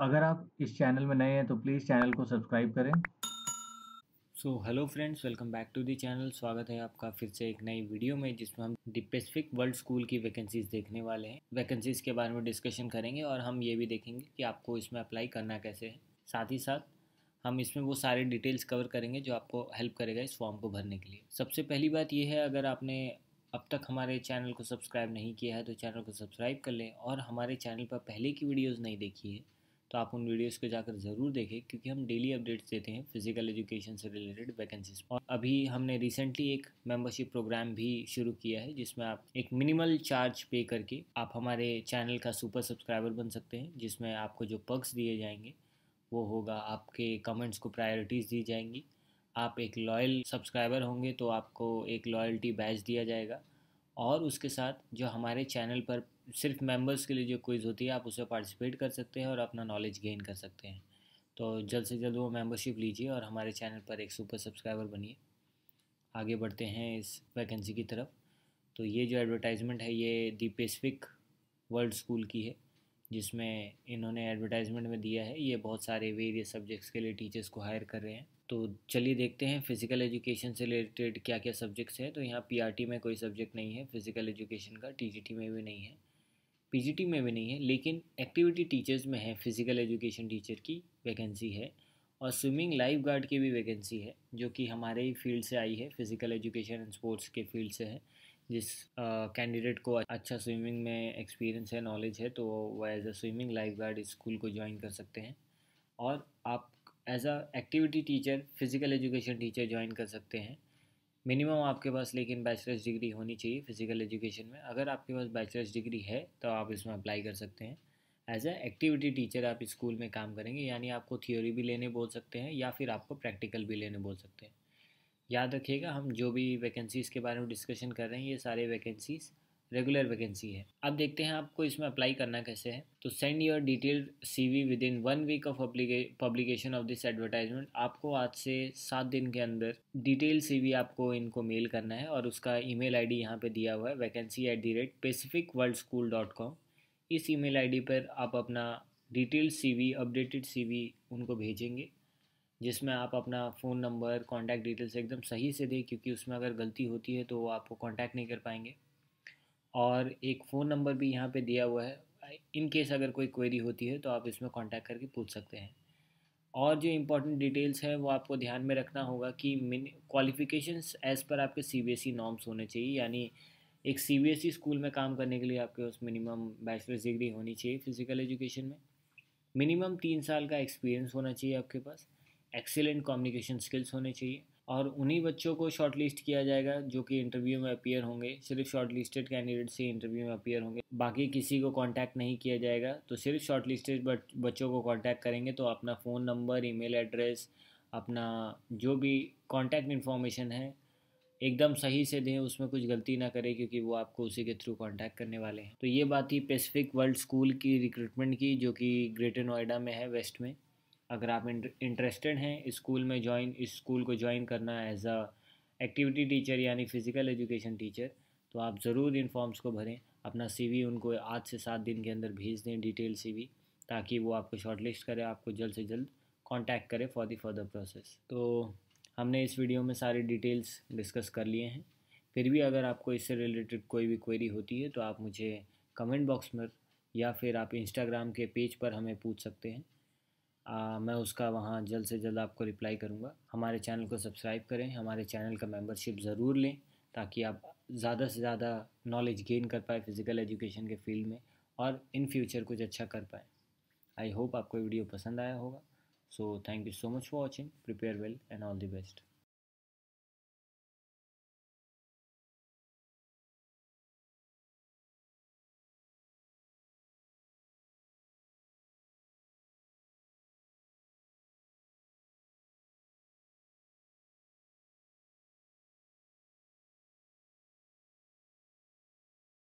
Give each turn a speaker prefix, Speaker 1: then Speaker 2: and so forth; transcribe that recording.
Speaker 1: अगर आप इस चैनल में नए हैं तो प्लीज़ चैनल को सब्सक्राइब करें so hello friends welcome back to the channel स्वागत है आपका फिर से एक नई वीडियो में जिसमें हम दी पेसिफिक वर्ल्ड स्कूल की वैकेंसीज देखने वाले हैं वैकेंसीज के बारे में डिस्कशन करेंगे और हम ये भी देखेंगे कि आपको इसमें अप्लाई करना कैसे है साथ ही साथ हम इसमें वो सारे डिटेल्स कवर करेंगे जो आपको हेल्प करेगा इस फॉर्म को भरने के लिए सबसे पहली बात यह है अगर आपने अब तक हमारे चैनल को सब्सक्राइब नहीं किया है तो चैनल को सब्सक्राइब कर लें और हमारे चैनल पर पहले की वीडियोज़ नहीं देखी है तो आप उन वीडियोस को जाकर ज़रूर देखें क्योंकि हम डेली अपडेट्स देते हैं फिजिकल एजुकेशन से रिलेटेड वैकेंसीज और अभी हमने रिसेंटली एक मेंबरशिप प्रोग्राम भी शुरू किया है जिसमें आप एक मिनिमल चार्ज पे करके आप हमारे चैनल का सुपर सब्सक्राइबर बन सकते हैं जिसमें आपको जो पक्स दिए जाएंगे वो होगा आपके कमेंट्स को प्रायोरिटीज़ दी जाएंगी आप एक लॉयल सब्सक्राइबर होंगे तो आपको एक लॉयल्टी बैच दिया जाएगा और उसके साथ जो हमारे चैनल पर सिर्फ मेंबर्स के लिए जो क्विज़ होती है आप उसमें पार्टिसिपेट कर सकते हैं और अपना नॉलेज गेन कर सकते हैं तो जल्द से जल्द वो मेंबरशिप लीजिए और हमारे चैनल पर एक सुपर सब्सक्राइबर बनिए आगे बढ़ते हैं इस वैकेंसी की तरफ तो ये जो एडवर्टाइजमेंट है ये दी पेसिफिक वर्ल्ड स्कूल की है जिसमें इन्होंने एडवर्टाइजमेंट में दिया है ये बहुत सारे वेरियस सब्जेक्ट्स के लिए टीचर्स को हायर कर रहे हैं तो चलिए देखते हैं फिज़िकल एजुकेशन से रिलेटेड क्या क्या सब्जेक्ट्स हैं तो यहाँ पीआरटी में कोई सब्जेक्ट नहीं है फिज़िकल एजुकेशन का टीजीटी में भी नहीं है पीजीटी में भी नहीं है लेकिन एक्टिविटी टीचर्स में है फिज़िकल एजुकेशन टीचर की वैकेंसी है और स्विमिंग लाइफ गार्ड की भी वैकेंसी है जो कि हमारे ही फील्ड से आई है फिज़िकल एजुकेशन एंड स्पोर्ट्स के फील्ड से है जिस कैंडिडेट को अच्छा स्विमिंग में एक्सपीरियंस है नॉलेज है तो वह as a swimming lifeguard school को ज्वाइन कर सकते हैं और आप as a activity teacher physical education teacher join कर सकते हैं मिनिमम आपके पास लेकिन बैचलर्स डिग्री होनी चाहिए फिजिकल एजुकेशन में अगर आपके पास बैचलर्स डिग्री है तो आप इसमें अप्लाई कर सकते हैं एज ए एक्टिविटी टीचर आप स्कूल में काम करेंगे यानी आपको थियोरी भी लेने बोल सकते हैं या फिर आपको प्रैक्टिकल भी लेने बोल सकते हैं याद रखिएगा हम जो भी वैकेंसीज़ के बारे में डिस्कशन कर रहे हैं ये सारे वैकेंसीज़ रेगुलर वैकेंसी है अब देखते हैं आपको इसमें अप्लाई करना कैसे है तो send your C CV within one week of publication of this advertisement आपको आज से सात दिन के अंदर डिटेल सीवी आपको इनको मेल करना है और उसका ईमेल आईडी यहाँ पे दिया हुआ है vacancy at the rate Pacific world school dot com इस आई डी पर आप अपना डिटेल वी अपडेटेड वी उनको भेजेंगे जिसमें आप अपना फ़ोन नंबर कॉन्टैक्ट डिटेल्स एकदम सही से दें क्योंकि उसमें अगर गलती होती है तो वो आपको कॉन्टैक्ट नहीं कर पाएंगे और एक फ़ोन नंबर भी यहाँ पे दिया हुआ है इन केस अगर कोई क्वेरी होती है तो आप इसमें कांटेक्ट करके पूछ सकते हैं और जो इम्पोर्टेंट डिटेल्स हैं वो आपको ध्यान में रखना होगा कि मिन क्वालिफिकेशन एज़ पर आपके C B S E norms होने चाहिए यानी एक C B S E school में काम करने के लिए आपके पास मिनिमम बैचलर्स डिग्री होनी चाहिए फ़िज़िकल एजुकेशन में मिनिमम तीन साल का एक्सपीरियंस होना चाहिए आपके पास एक्सेलेंट कम्युनिकेशन स्किल्स होने चाहिए और उन्हीं बच्चों को शॉर्ट लिस्ट किया जाएगा जो कि इंटरव्यू में अपीयर होंगे सिर्फ शॉर्ट लिस्टेड कैंडिडेट से इंटरव्यू में अपीयर होंगे बाकी किसी को कांटेक्ट नहीं किया जाएगा तो सिर्फ शॉर्ट लिस्टेड बच्चों को कांटेक्ट करेंगे तो अपना फ़ोन नंबर ईमेल एड्रेस अपना जो भी कॉन्टैक्ट इन्फॉर्मेशन है एकदम सही से दें उसमें कुछ गलती ना करें क्योंकि वो आपको उसी के थ्रू कांटेक्ट करने वाले हैं तो ये बात थी पेसिफिक वर्ल्ड स्कूल की रिक्रूटमेंट की जो कि ग्रेटर नोएडा में है वेस्ट में अगर आप इंटरेस्टेड हैं स्कूल में ज्वाइन स्कूल को ज्वाइन करना एज अ एक्टिविटी टीचर यानी फ़िज़िकल एजुकेशन टीचर तो आप ज़रूर इन फॉर्म्स को भरें अपना सीवी उनको आज से सात दिन के अंदर भेज दें डिटेल सीवी ताकि वो आपको शॉर्टलिस्ट करें आपको जल्द से जल्द कांटेक्ट करें फॉर दी फर्दर प्रोसेस तो हमने इस वीडियो में सारी डिटेल्स डिस्कस कर लिए हैं फिर भी अगर आपको इससे रिलेटेड कोई भी क्वेरी होती है तो आप मुझे कमेंट बॉक्स में या फिर आप इंस्टाग्राम के पेज पर हमें पूछ सकते हैं आ, मैं उसका वहाँ जल्द से जल्द आपको रिप्लाई करूँगा हमारे चैनल को सब्सक्राइब करें हमारे चैनल का मेंबरशिप ज़रूर लें ताकि आप ज़्यादा से ज़्यादा नॉलेज गेन कर पाए फिज़िकल एजुकेशन के फील्ड में और इन फ्यूचर कुछ अच्छा कर पाए आई होप आपको वीडियो पसंद आया होगा so thank you so much for watching prepare well and all the best